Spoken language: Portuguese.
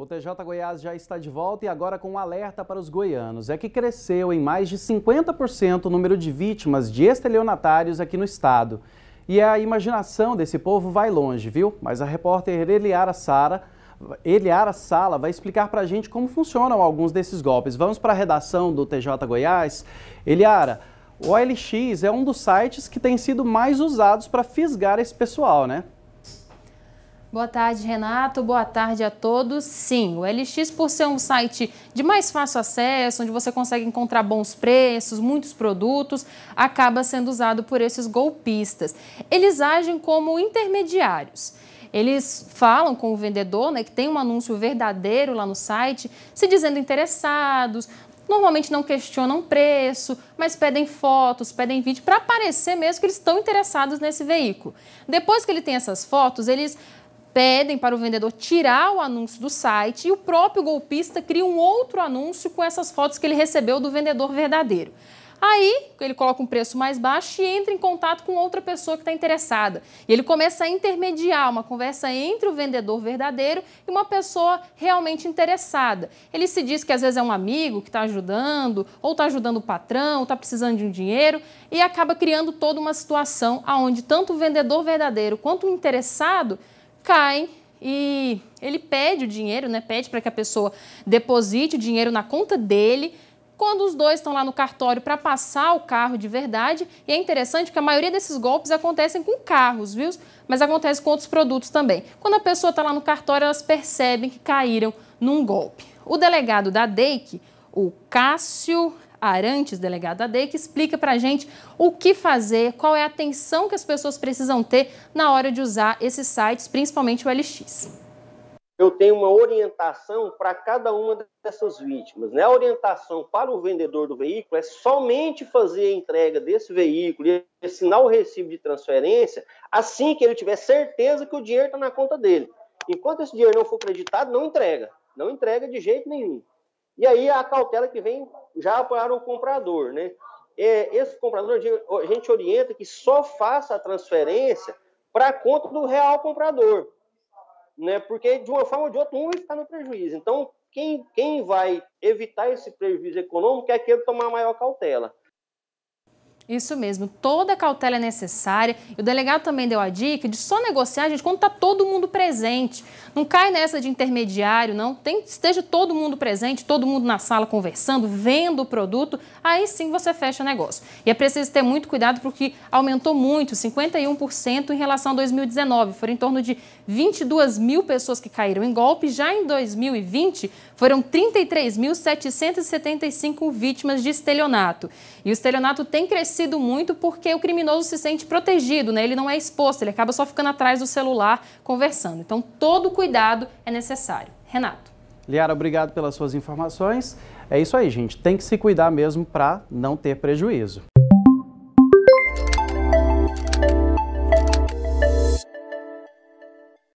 O TJ Goiás já está de volta e agora com um alerta para os goianos. É que cresceu em mais de 50% o número de vítimas de estelionatários aqui no estado. E a imaginação desse povo vai longe, viu? Mas a repórter Eliara Sara, Eliara Sala vai explicar para a gente como funcionam alguns desses golpes. Vamos para a redação do TJ Goiás. Eliara, o OLX é um dos sites que tem sido mais usados para fisgar esse pessoal, né? Boa tarde, Renato. Boa tarde a todos. Sim, o LX, por ser um site de mais fácil acesso, onde você consegue encontrar bons preços, muitos produtos, acaba sendo usado por esses golpistas. Eles agem como intermediários. Eles falam com o vendedor, né, que tem um anúncio verdadeiro lá no site, se dizendo interessados, normalmente não questionam preço, mas pedem fotos, pedem vídeo para parecer mesmo que eles estão interessados nesse veículo. Depois que ele tem essas fotos, eles pedem para o vendedor tirar o anúncio do site e o próprio golpista cria um outro anúncio com essas fotos que ele recebeu do vendedor verdadeiro. Aí ele coloca um preço mais baixo e entra em contato com outra pessoa que está interessada. E ele começa a intermediar uma conversa entre o vendedor verdadeiro e uma pessoa realmente interessada. Ele se diz que às vezes é um amigo que está ajudando, ou está ajudando o patrão, está precisando de um dinheiro, e acaba criando toda uma situação onde tanto o vendedor verdadeiro quanto o interessado cai e ele pede o dinheiro, né? Pede para que a pessoa deposite o dinheiro na conta dele. Quando os dois estão lá no cartório para passar o carro de verdade, e é interessante que a maioria desses golpes acontecem com carros, viu? Mas acontece com outros produtos também. Quando a pessoa está lá no cartório, elas percebem que caíram num golpe. O delegado da DEIC, o Cássio Arantes, delegado AD, que explica para a gente o que fazer, qual é a atenção que as pessoas precisam ter na hora de usar esses sites, principalmente o LX. Eu tenho uma orientação para cada uma dessas vítimas. Né? A orientação para o vendedor do veículo é somente fazer a entrega desse veículo e assinar o recibo de transferência assim que ele tiver certeza que o dinheiro está na conta dele. Enquanto esse dinheiro não for creditado, não entrega. Não entrega de jeito nenhum. E aí a cautela que vem já para o comprador, né? É, esse comprador, a gente orienta que só faça a transferência para a conta do real comprador, né? Porque de uma forma ou de outra, um vai ficar no prejuízo. Então, quem, quem vai evitar esse prejuízo econômico é aquele tomar maior cautela. Isso mesmo, toda cautela é necessária. E o delegado também deu a dica de só negociar, gente, quando está todo mundo presente. Não cai nessa de intermediário, não. Tem, esteja todo mundo presente, todo mundo na sala conversando, vendo o produto, aí sim você fecha o negócio. E é preciso ter muito cuidado porque aumentou muito, 51% em relação a 2019. Foram em torno de 22 mil pessoas que caíram em golpe. Já em 2020, foram 33.775 vítimas de estelionato. E o estelionato tem crescido sido muito porque o criminoso se sente protegido, né? ele não é exposto, ele acaba só ficando atrás do celular conversando. Então, todo cuidado é necessário. Renato. Liara, obrigado pelas suas informações. É isso aí, gente. Tem que se cuidar mesmo para não ter prejuízo.